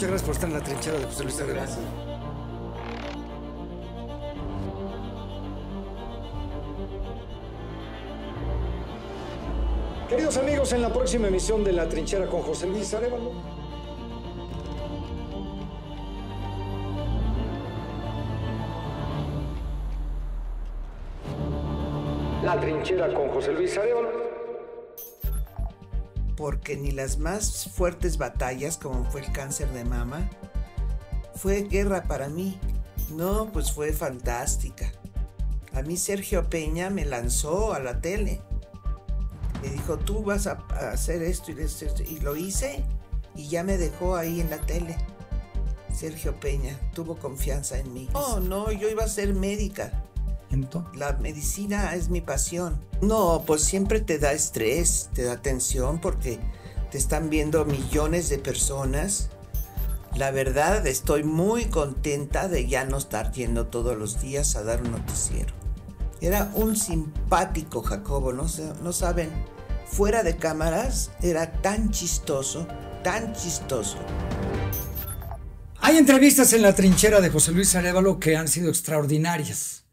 Muchas gracias por estar en la trinchera de José Luis Arévalo. Queridos amigos, en la próxima emisión de La Trinchera con José Luis Arevalo. La Trinchera con José Luis Arevalo porque ni las más fuertes batallas, como fue el cáncer de mama, fue guerra para mí. No, pues fue fantástica. A mí Sergio Peña me lanzó a la tele. Me dijo, tú vas a hacer esto y lo hice y ya me dejó ahí en la tele. Sergio Peña tuvo confianza en mí. Oh, no, yo iba a ser médica la medicina es mi pasión. No, pues siempre te da estrés, te da tensión porque te están viendo millones de personas. La verdad, estoy muy contenta de ya no estar yendo todos los días a dar un noticiero. Era un simpático Jacobo, no, no saben. Fuera de cámaras, era tan chistoso, tan chistoso. Hay entrevistas en la trinchera de José Luis Arevalo que han sido extraordinarias.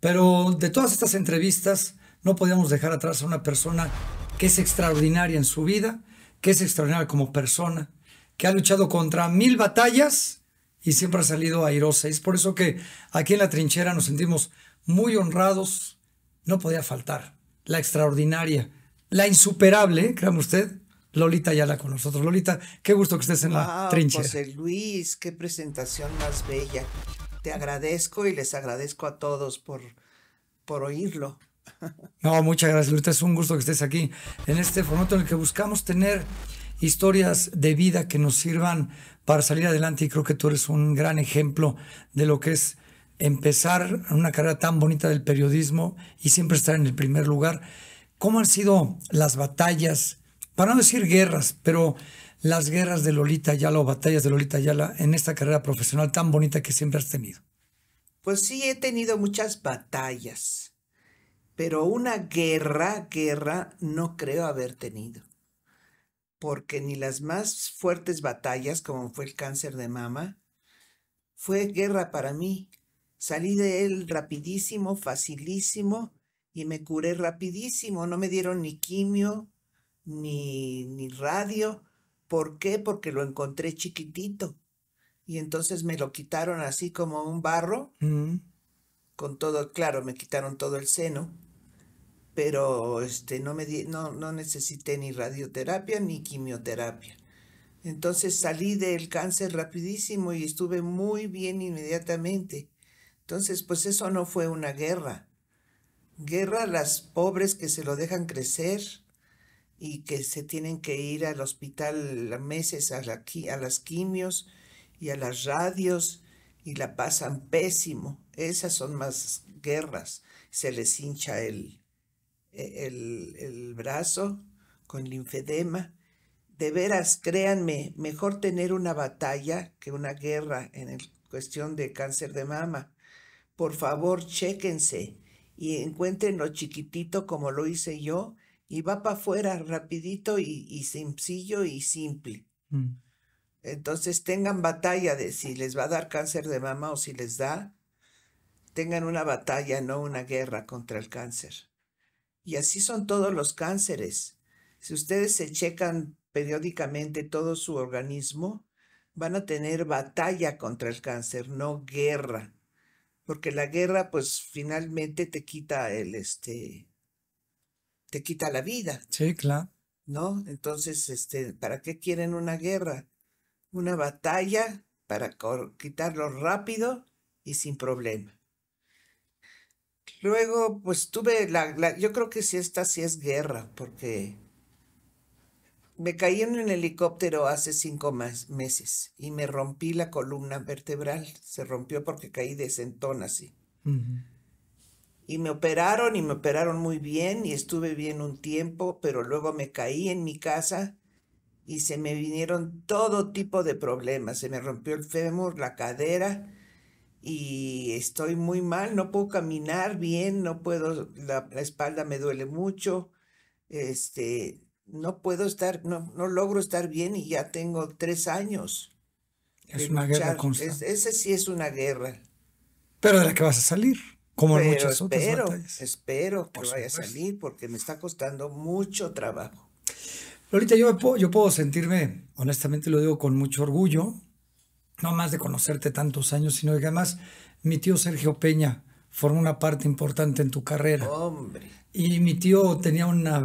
Pero de todas estas entrevistas no podíamos dejar atrás a una persona que es extraordinaria en su vida, que es extraordinaria como persona, que ha luchado contra mil batallas y siempre ha salido airosa. Es por eso que aquí en la trinchera nos sentimos muy honrados. No podía faltar la extraordinaria, la insuperable, créame usted, Lolita Ayala con nosotros. Lolita, qué gusto que estés en la trinchera. José Luis, qué presentación más bella te agradezco y les agradezco a todos por, por oírlo. No, muchas gracias, Lurita. Es un gusto que estés aquí en este formato en el que buscamos tener historias de vida que nos sirvan para salir adelante. Y creo que tú eres un gran ejemplo de lo que es empezar una carrera tan bonita del periodismo y siempre estar en el primer lugar. ¿Cómo han sido las batallas? Para no decir guerras, pero las guerras de Lolita Ayala o batallas de Lolita Ayala en esta carrera profesional tan bonita que siempre has tenido? Pues sí, he tenido muchas batallas, pero una guerra, guerra, no creo haber tenido. Porque ni las más fuertes batallas, como fue el cáncer de mama, fue guerra para mí. Salí de él rapidísimo, facilísimo, y me curé rapidísimo. No me dieron ni quimio, ni, ni radio ¿Por qué? Porque lo encontré chiquitito. Y entonces me lo quitaron así como un barro, mm. con todo, claro, me quitaron todo el seno, pero este, no, me no, no necesité ni radioterapia ni quimioterapia. Entonces salí del cáncer rapidísimo y estuve muy bien inmediatamente. Entonces, pues eso no fue una guerra. Guerra a las pobres que se lo dejan crecer, y que se tienen que ir al hospital meses a, a las quimios y a las radios y la pasan pésimo. Esas son más guerras. Se les hincha el, e-, el, brazo con linfedema. De veras, créanme, mejor tener una batalla que una guerra en cuestión de cáncer de mama. Por favor, chéquense y encuentren lo chiquitito como lo hice yo y va para afuera rapidito y, sencillo y simple. Mm. Entonces tengan batalla de si les va a dar cáncer de mama o si les da, tengan una batalla, no una guerra contra el cáncer. Y así son todos los cánceres. Si ustedes se checan periódicamente todo su organismo, van a tener batalla contra el cáncer, no guerra. Porque la guerra, pues finalmente te quita el, este, te quita la vida. Sí, claro. ¿No? Entonces, este, ¿para qué quieren una guerra? Una batalla para quitarlo rápido y sin problema. Luego, pues tuve la, yo creo que si esta sí es guerra, porque me caí en un helicóptero hace cinco meses y me rompí la columna vertebral. Se rompió porque caí de sentón así y me operaron y me operaron muy bien y estuve bien un tiempo, pero luego me caí en mi casa y se me vinieron todo tipo de problemas. Se me rompió el fémur, la cadera y estoy muy mal, no puedo caminar bien, no puedo, la, espalda me duele mucho, este, no puedo estar, no, no logro estar bien y ya tengo tres años. Es una guerra constante. ese sí es una guerra. Pero de la que vas a salir. Como Pero muchas otras espero, Espero que vaya a salir porque me está costando mucho trabajo. Lolita, yo, puedo, yo puedo sentirme, honestamente lo digo con mucho orgullo, no más de conocerte tantos años, sino que además mi tío Sergio Peña formó una parte importante en tu carrera. Hombre. Y mi tío tenía una,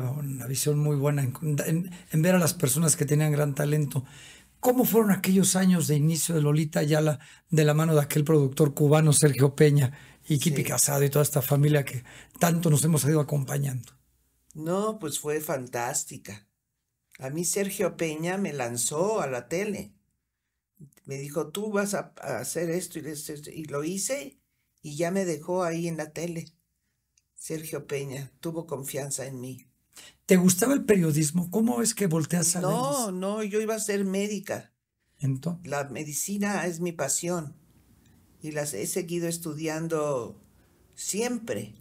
visión muy buena en, ver a las personas que tenían gran talento. ¿Cómo fueron aquellos años de inicio de Lolita Ayala de la mano de aquel productor cubano Sergio Peña y Kipi Casado y toda esta familia que tanto nos hemos ido acompañando. No, pues fue fantástica. A mí Sergio Peña me lanzó a la tele. Me dijo, tú vas a, hacer esto y, lo hice y ya me dejó ahí en la tele. Sergio Peña tuvo confianza en mí. ¿Te gustaba el periodismo? ¿Cómo es que volteas a No, no, yo iba a ser médica. ¿Entonces? La medicina es mi pasión y las he seguido estudiando siempre.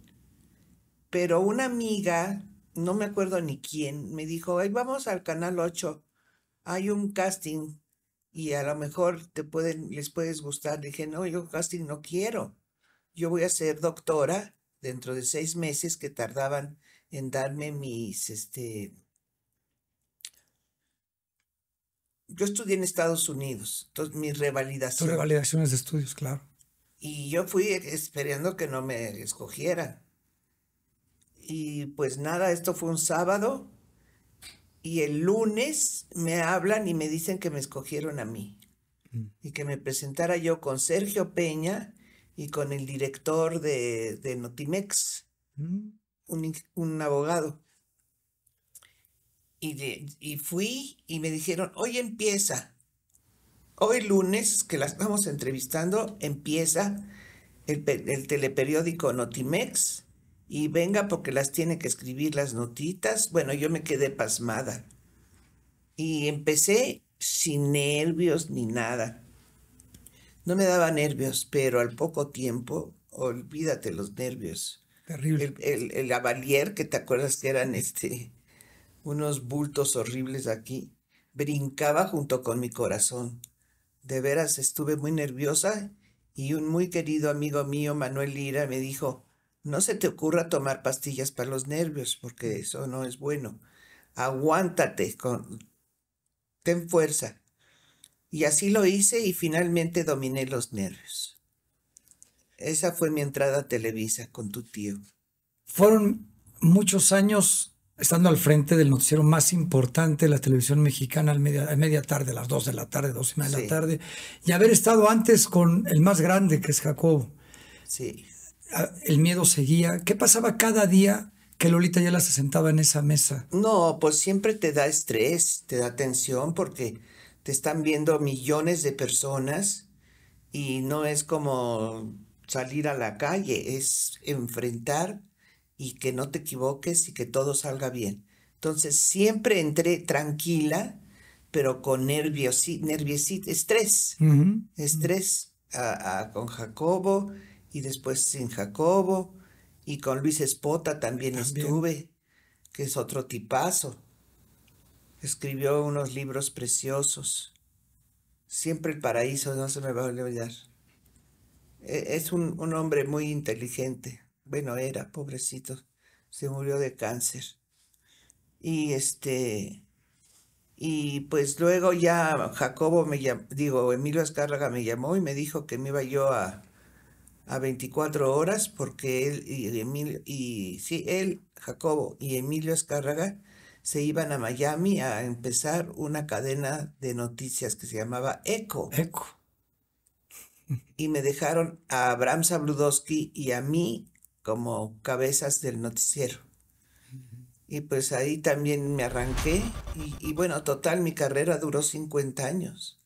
Pero una amiga, no me acuerdo ni quién, me dijo, Ay, vamos al canal 8, hay un casting y a lo mejor te pueden, les puedes gustar. Le dije, no, yo casting no quiero. Yo voy a ser doctora dentro de seis meses que tardaban en darme mis, este, yo estudié en Estados Unidos, entonces mis revalidaciones. revalidaciones de estudios, claro. Y yo fui esperando que no me escogieran. Y pues nada, esto fue un sábado. Y el lunes me hablan y me dicen que me escogieron a mí. Mm. Y que me presentara yo con Sergio Peña y con el director de, Notimex, mm. un, abogado. Y, de, y fui y me dijeron, hoy empieza. Hoy lunes, que las vamos entrevistando, empieza el, teleperiódico Notimex y venga porque las tiene que escribir las notitas. Bueno, yo me quedé pasmada. Y empecé sin nervios ni nada. No me daba nervios, pero al poco tiempo, olvídate los nervios. Terrible. El, avalier, que te acuerdas que eran este, unos bultos horribles aquí, brincaba junto con mi corazón de veras estuve muy nerviosa y un muy querido amigo mío, Manuel Lira, me dijo, no se te ocurra tomar pastillas para los nervios, porque eso no es bueno. Aguántate, con... ten fuerza. Y así lo hice y finalmente dominé los nervios. Esa fue mi entrada a Televisa con tu tío. Fueron muchos años estando al frente del noticiero más importante de la televisión mexicana a media, media tarde, a las 2 de la tarde, 2 y media de la tarde, y haber estado antes con el más grande que es Jacobo. Sí. El miedo seguía. ¿Qué pasaba cada día que Lolita ya se sentaba en esa mesa? No, pues siempre te da estrés, te da tensión porque te están viendo millones de personas y no es como salir a la calle, es enfrentar y que no te equivoques y que todo salga bien. Entonces, siempre entré tranquila, pero con nervios, nerviosito, estrés, estrés con Jacobo y después sin Jacobo y con Luis Espota también, estuve, que es otro tipazo. Escribió unos libros preciosos. Siempre el paraíso, no se me va a olvidar. E, es un hombre muy inteligente bueno, era, pobrecito, se murió de cáncer. Y este, y pues luego ya Jacobo me llamó, digo, Emilio Azcárraga me llamó y me dijo que me iba yo a, a 24 horas porque él y Emilio, y sí, él, Jacobo y Emilio Escárraga, se iban a Miami a empezar una cadena de noticias que se llamaba Eco. Eco. Y me dejaron a Abraham Sabludowski y a mí como cabezas del noticiero. Y pues ahí también me arranqué y, bueno, total, mi carrera duró 50 años.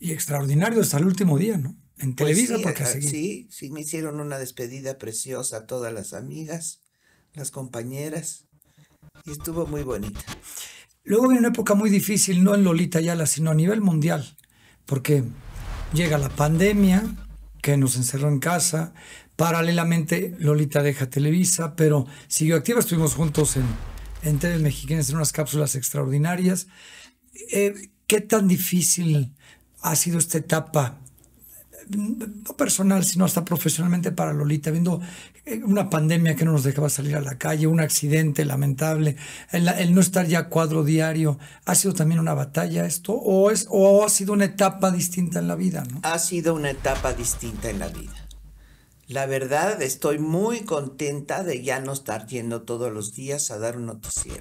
Y extraordinario hasta el último día, ¿no? En pues Televisa sí, porque ah, Sí, sí, me hicieron una despedida preciosa a todas las amigas, las compañeras, y estuvo muy bonita. Luego viene una época muy difícil, no en Lolita Ayala, sino a nivel mundial, porque llega la pandemia que nos encerró en casa, Paralelamente, Lolita deja Televisa, pero siguió activa. Estuvimos juntos en, en TV Mexicanas en unas cápsulas extraordinarias. Eh, ¿Qué tan difícil ha sido esta etapa? No personal, sino hasta profesionalmente para Lolita, viendo eh, una pandemia que no nos dejaba salir a la calle, un accidente lamentable, el, no estar ya cuadro diario, ¿ha sido también una batalla esto? ¿O, es, o ha sido una etapa distinta en la vida? Ha sido una etapa distinta en la vida la verdad, estoy muy contenta de ya no estar yendo todos los días a dar un noticiero.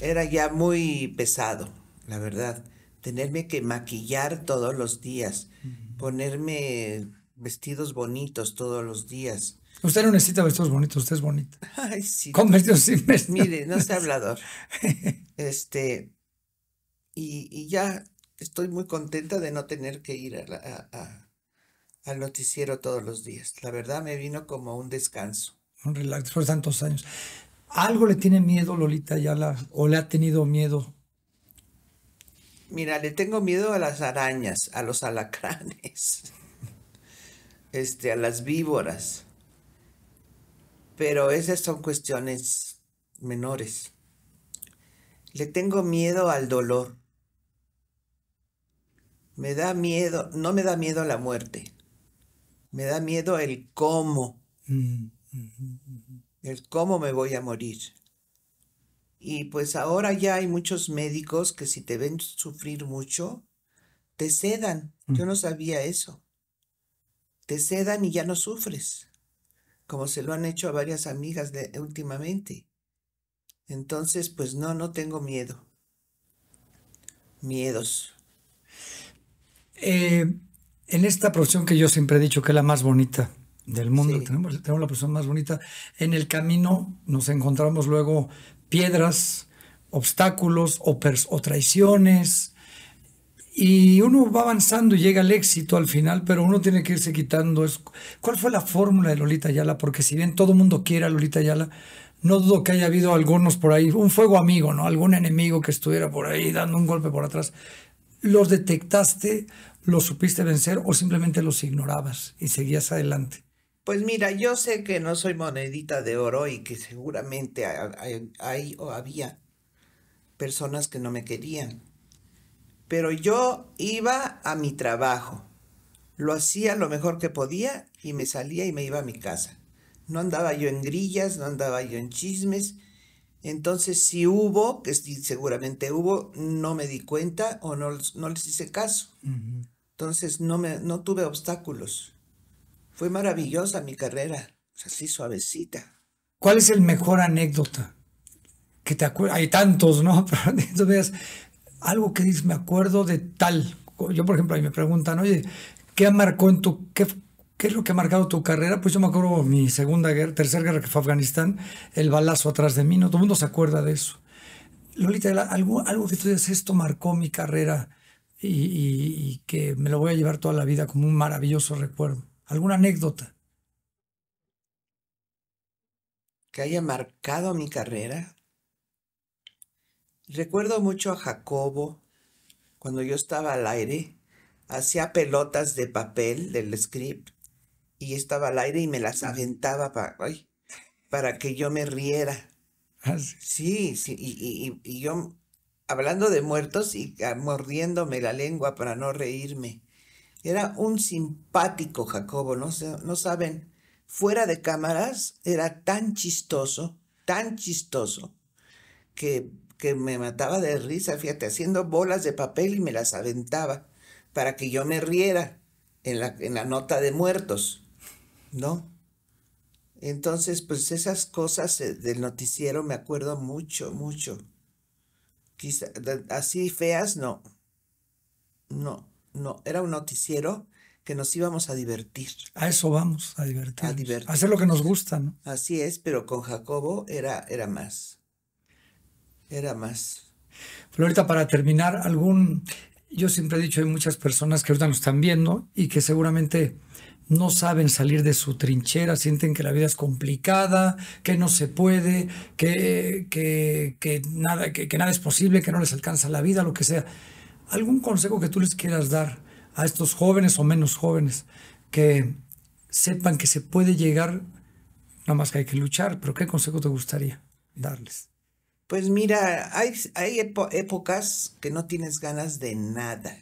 Era ya muy pesado, la verdad, tenerme que maquillar todos los días, ponerme vestidos bonitos todos los días. Usted no necesita vestidos bonitos, usted es bonita. Ay, sí. Con vestidos sin vestidos. Mire, no sea hablador. este, y, ya estoy muy contenta de no tener que ir a al noticiero todos los días. La verdad me vino como un descanso. Un relax por tantos años. ¿Algo le tiene miedo Lolita Ayala o le ha tenido miedo? Mira, le tengo miedo a las arañas, a los alacranes, este, a las víboras. Pero esas son cuestiones menores. Le tengo miedo al dolor. Me da miedo, no me da miedo a la muerte. Me da miedo el cómo. Mm, mm, mm, el cómo me voy a morir. Y pues ahora ya hay muchos médicos que si te ven sufrir mucho, te sedan. Yo no sabía eso. Te sedan y ya no sufres, como se lo han hecho a varias amigas últimamente. Entonces, pues no, no tengo miedo. Miedos. Eh, en esta profesión que yo siempre he dicho que es la más bonita del mundo, tenemos, la profesión más bonita, en el camino nos encontramos luego piedras, obstáculos o, traiciones, y uno va avanzando y llega al éxito al final, pero uno tiene que irse quitando. ¿Cuál fue la fórmula de Lolita Ayala? Porque si bien todo el mundo quiere a Lolita Ayala, no dudo que haya habido algunos por ahí, un fuego amigo, ¿no? Algún enemigo que estuviera por ahí dando un golpe por atrás los detectaste, los supiste vencer o simplemente los ignorabas y seguías adelante? Pues mira, yo sé que no soy monedita de oro y que seguramente hay, o había personas que no me querían. Pero yo iba a mi trabajo, lo hacía lo mejor que podía y me salía y me iba a mi casa. No andaba yo en grillas, no andaba yo en chismes, entonces, si hubo, que seguramente hubo, no me di cuenta o no, les hice caso. Entonces, no, me, no tuve obstáculos. Fue maravillosa mi carrera, así suavecita. ¿Cuál es el mejor anécdota? Que te acuerdas, hay tantos, ¿no? Pero entonces, algo que dices, me acuerdo de tal. Yo, por ejemplo, ahí me preguntan, oye, ¿qué marcó en tu, qué, ¿Qué es lo que ha marcado tu carrera? Pues yo me acuerdo mi segunda guerra, tercera guerra que fue Afganistán, el balazo atrás de mí, no todo el mundo se acuerda de eso. Lolita, algo, que tú dices, esto marcó mi carrera y, y que me lo voy a llevar toda la vida como un maravilloso recuerdo. ¿Alguna anécdota? Que haya marcado mi carrera. Recuerdo mucho a Jacobo cuando yo estaba al aire, hacía pelotas de papel del script y estaba al aire y me las aventaba para, para que yo me riera. Ah, sí, sí, y, yo hablando de muertos y ah, mordiéndome la lengua para no reírme. Era un simpático Jacobo, no, no saben, fuera de cámaras era tan chistoso, tan chistoso, que, que me mataba de risa, fíjate, haciendo bolas de papel y me las aventaba para que yo me riera en la, en la nota de muertos. ¿no? Entonces, pues esas cosas eh, del noticiero me acuerdo mucho, mucho. Quizá, así feas, no. No, no. Era un noticiero que nos íbamos a divertir. A eso vamos, a divertir. A divertir. hacer lo que nos gusta, ¿no? Así es, pero con Jacobo era, era más. Era más. Florita, para terminar, algún. Yo siempre he dicho, hay muchas personas que ahorita nos están viendo y que seguramente no saben salir de su trinchera, sienten que la vida es complicada, que no se puede, que, nada, que, nada es posible, que no les alcanza la vida, lo que sea. ¿Algún consejo que tú les quieras dar a estos jóvenes o menos jóvenes que sepan que se puede llegar, nada más que hay que luchar, pero qué consejo te gustaría darles? Pues mira, hay, hay épocas que no tienes ganas de nada.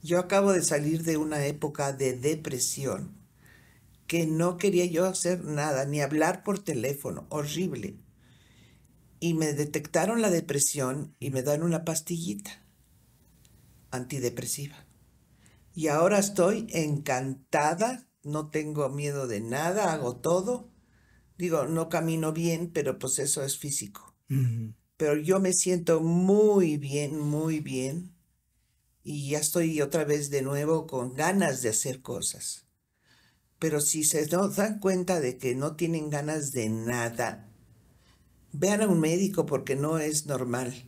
Yo acabo de salir de una época de depresión que no quería yo hacer nada, ni hablar por teléfono, horrible. Y me detectaron la depresión y me dan una pastillita antidepresiva. Y ahora estoy encantada, no tengo miedo de nada, hago todo. Digo, no camino bien, pero pues eso es físico. Pero yo me siento muy bien, muy bien. Y ya estoy otra vez de nuevo con ganas de hacer cosas. Pero si se dan cuenta de que no tienen ganas de nada, vean a un médico porque no es normal.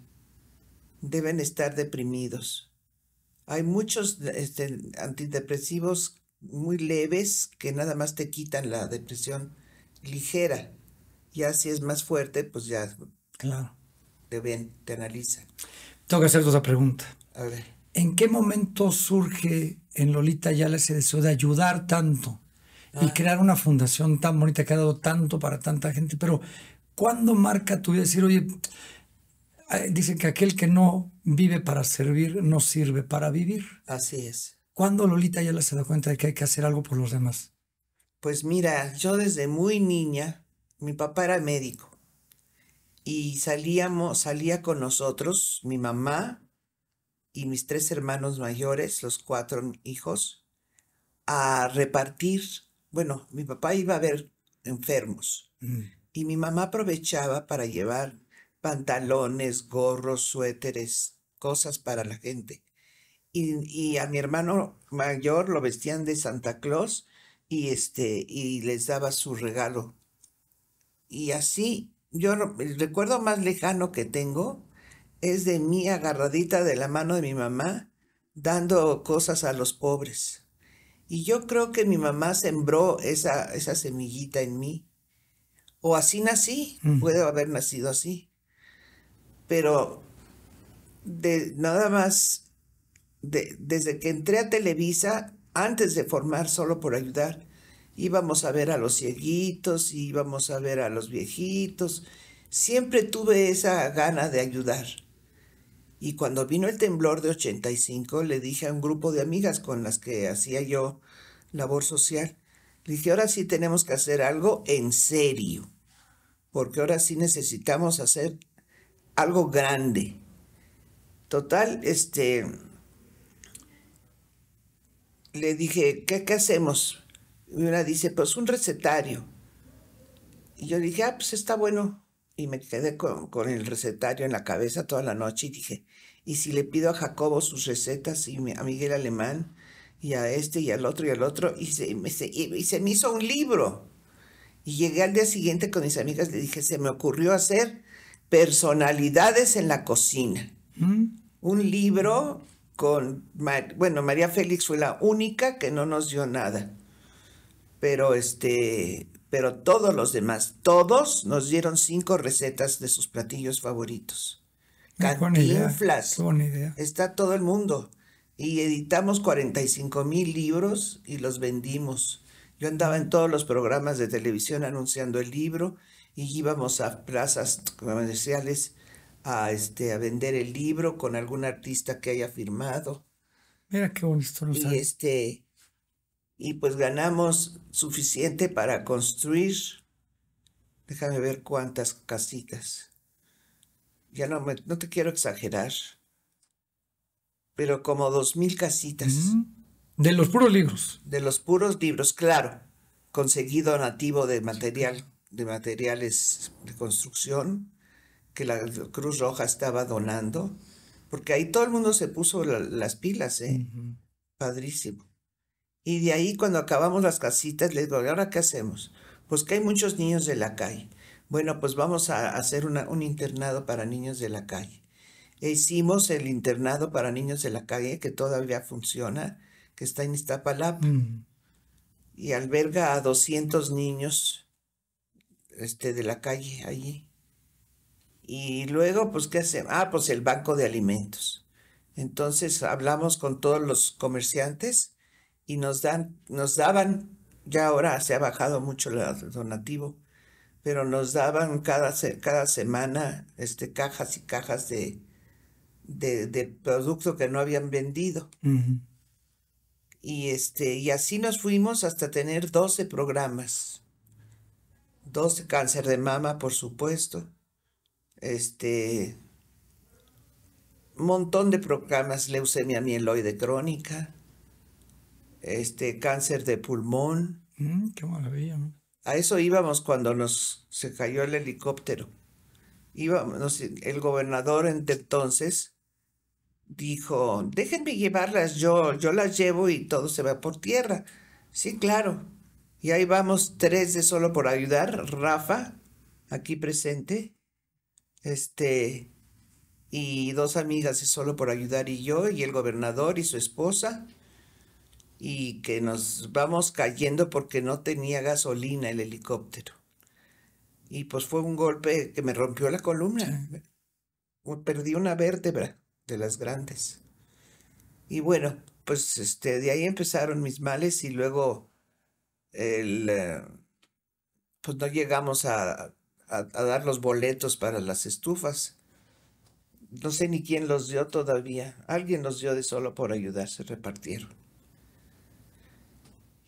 Deben estar deprimidos. Hay muchos este, antidepresivos muy leves que nada más te quitan la depresión ligera. Ya si es más fuerte, pues ya claro. te ven, te analizan. Tengo que hacer otra pregunta. A ver. ¿En qué momento surge en Lolita ya la deseo de ayudar tanto? y crear una fundación tan bonita que ha dado tanto para tanta gente, pero ¿cuándo marca tu vida decir, oye, eh, dicen que aquel que no vive para servir no sirve para vivir? Así es. ¿Cuándo Lolita ya se da cuenta de que hay que hacer algo por los demás? Pues mira, yo desde muy niña, mi papá era médico y salíamos, salía con nosotros mi mamá y mis tres hermanos mayores, los cuatro hijos, a repartir bueno, mi papá iba a ver enfermos mm. y mi mamá aprovechaba para llevar pantalones, gorros, suéteres, cosas para la gente. Y, a mi hermano mayor lo vestían de Santa Claus y, este, y les daba su regalo. Y así, yo el recuerdo más lejano que tengo es de mí agarradita de la mano de mi mamá dando cosas a los pobres. Y yo creo que mi mamá sembró esa, semillita en mí. O así nací, mm. puedo haber nacido así. Pero de, nada más, de, desde que entré a Televisa, antes de formar solo por ayudar, íbamos a ver a los cieguitos, íbamos a ver a los viejitos. Siempre tuve esa gana de ayudar. Y cuando vino el temblor de 85, le dije a un grupo de amigas con las que hacía yo labor social, le dije, ahora sí tenemos que hacer algo en serio, porque ahora sí necesitamos hacer algo grande. Total, este, le dije, ¿qué, qué hacemos? Y una dice, pues un recetario. Y yo dije, ah, pues está bueno, y me quedé con, el recetario en la cabeza toda la noche y dije, ¿y si le pido a Jacobo sus recetas y a Miguel Alemán y a este y al otro y al otro? Y se, me, me hizo un libro. Y llegué al día siguiente con mis amigas, le dije, se me ocurrió hacer personalidades en la cocina. Mm. Un libro con, bueno, María Félix fue la única que no nos dio nada. Pero este, pero todos los demás, todos nos dieron cinco recetas de sus platillos favoritos. Cantinflas. Qué buena idea. Está todo el mundo. Y editamos 45 mil libros y los vendimos. Yo andaba en todos los programas de televisión anunciando el libro y íbamos a plazas comerciales a, este, a vender el libro con algún artista que haya firmado. Mira qué bonito. Y, este, y pues ganamos suficiente para construir, déjame ver cuántas casitas. Ya no, me, no te quiero exagerar, pero como dos mil casitas. De los puros libros. De los puros libros, claro. conseguido nativo de material, de materiales de construcción que la Cruz Roja estaba donando, porque ahí todo el mundo se puso las pilas, ¿eh? Padrísimo. Y de ahí cuando acabamos las casitas, les digo, ¿y ahora qué hacemos? Pues que hay muchos niños de la calle. Bueno, pues vamos a hacer un internado para niños de la calle. E hicimos el internado para niños de la calle, que todavía funciona, que está en Iztapalapa. Mm. Y alberga a 200 niños este, de la calle allí. Y luego, pues, ¿qué hacemos? Ah, pues el banco de alimentos. Entonces hablamos con todos los comerciantes y nos, dan, nos daban, ya ahora se ha bajado mucho el donativo, pero nos daban cada, cada semana este, cajas y cajas de, de, producto que no habían vendido. Y, este, y así nos fuimos hasta tener 12 programas. 12 cáncer de mama, por supuesto. Este montón de programas, leucemia mieloide crónica, este cáncer de pulmón. Mm, qué maravilla. A eso íbamos cuando nos se cayó el helicóptero. Íbamos, el gobernador entonces dijo, déjenme llevarlas yo, yo las llevo y todo se va por tierra. Sí, claro. Y ahí vamos tres de solo por ayudar, Rafa, aquí presente, este, y dos amigas de solo por ayudar y yo, y el gobernador y su esposa, y que nos vamos cayendo porque no tenía gasolina el helicóptero. Y pues fue un golpe que me rompió la columna. Perdí una vértebra de las grandes. Y bueno, pues este, de ahí empezaron mis males y luego el, eh, pues no llegamos a, a, dar los boletos para las estufas. No sé ni quién los dio todavía. Alguien los dio de solo por ayudar, se repartieron.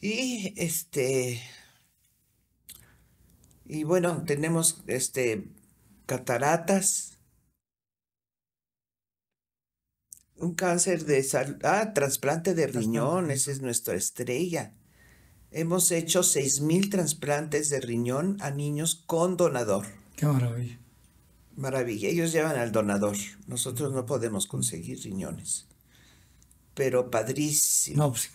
Y este. Y bueno, tenemos este cataratas. Un cáncer de salud, ah, trasplante de riñón, esa es nuestra estrella. Hemos hecho 6.000 trasplantes de riñón a niños con donador. Qué maravilla. Maravilla, ellos llevan al donador. Nosotros no podemos conseguir riñones pero padrísimo. Pues,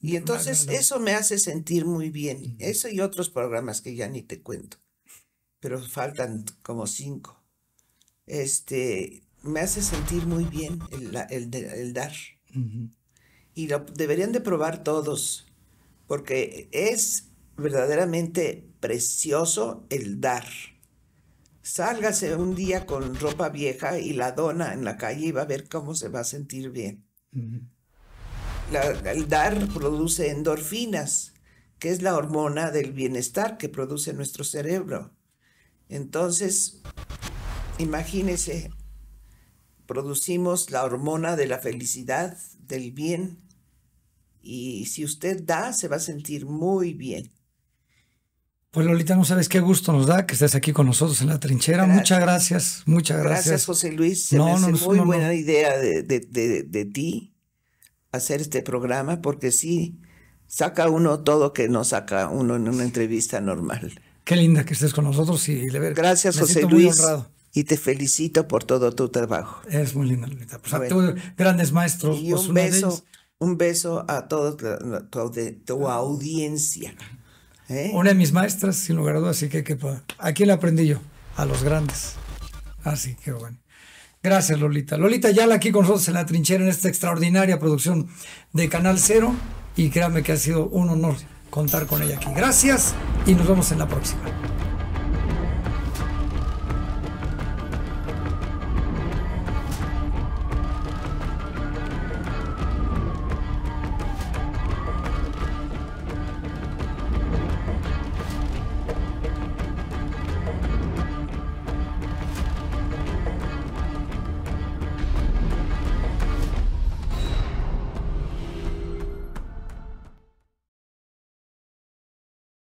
y entonces eso me hace sentir muy bien. Eso y otros programas que ya ni te cuento, pero faltan como cinco. Este, me hace sentir muy bien el, el, dar. Y lo deberían de probar todos, porque es verdaderamente precioso el dar. Sálgase un día con ropa vieja y la dona en la calle y va a ver cómo se va a sentir bien el dar produce endorfinas, que es la hormona del bienestar que produce nuestro cerebro. Entonces, imagínese, producimos la hormona de la felicidad, del bien, y si usted da, se va a sentir muy bien. Pues Lolita, no sabes qué gusto nos da que estés aquí con nosotros en la trinchera. Muchas gracias, muchas gracias. Gracias, José Luis. Se muy buena idea de, ti hacer este programa porque sí saca uno todo que no saca uno en una entrevista normal. Qué linda que estés con nosotros y le ver. Gracias, José Luis. Y te felicito por todo tu trabajo. Es muy linda, Lolita. Pues a, grandes maestros. Y pues, un beso, un beso a toda tu audiencia. ¿Eh? Una de mis maestras, sin lugar a dudas, así que, aquí la aprendí yo, a los grandes. Así ah, que bueno. Gracias, Lolita. Lolita ya la aquí con nosotros en la trinchera en esta extraordinaria producción de Canal Cero. Y créanme que ha sido un honor contar con ella aquí. Gracias y nos vemos en la próxima.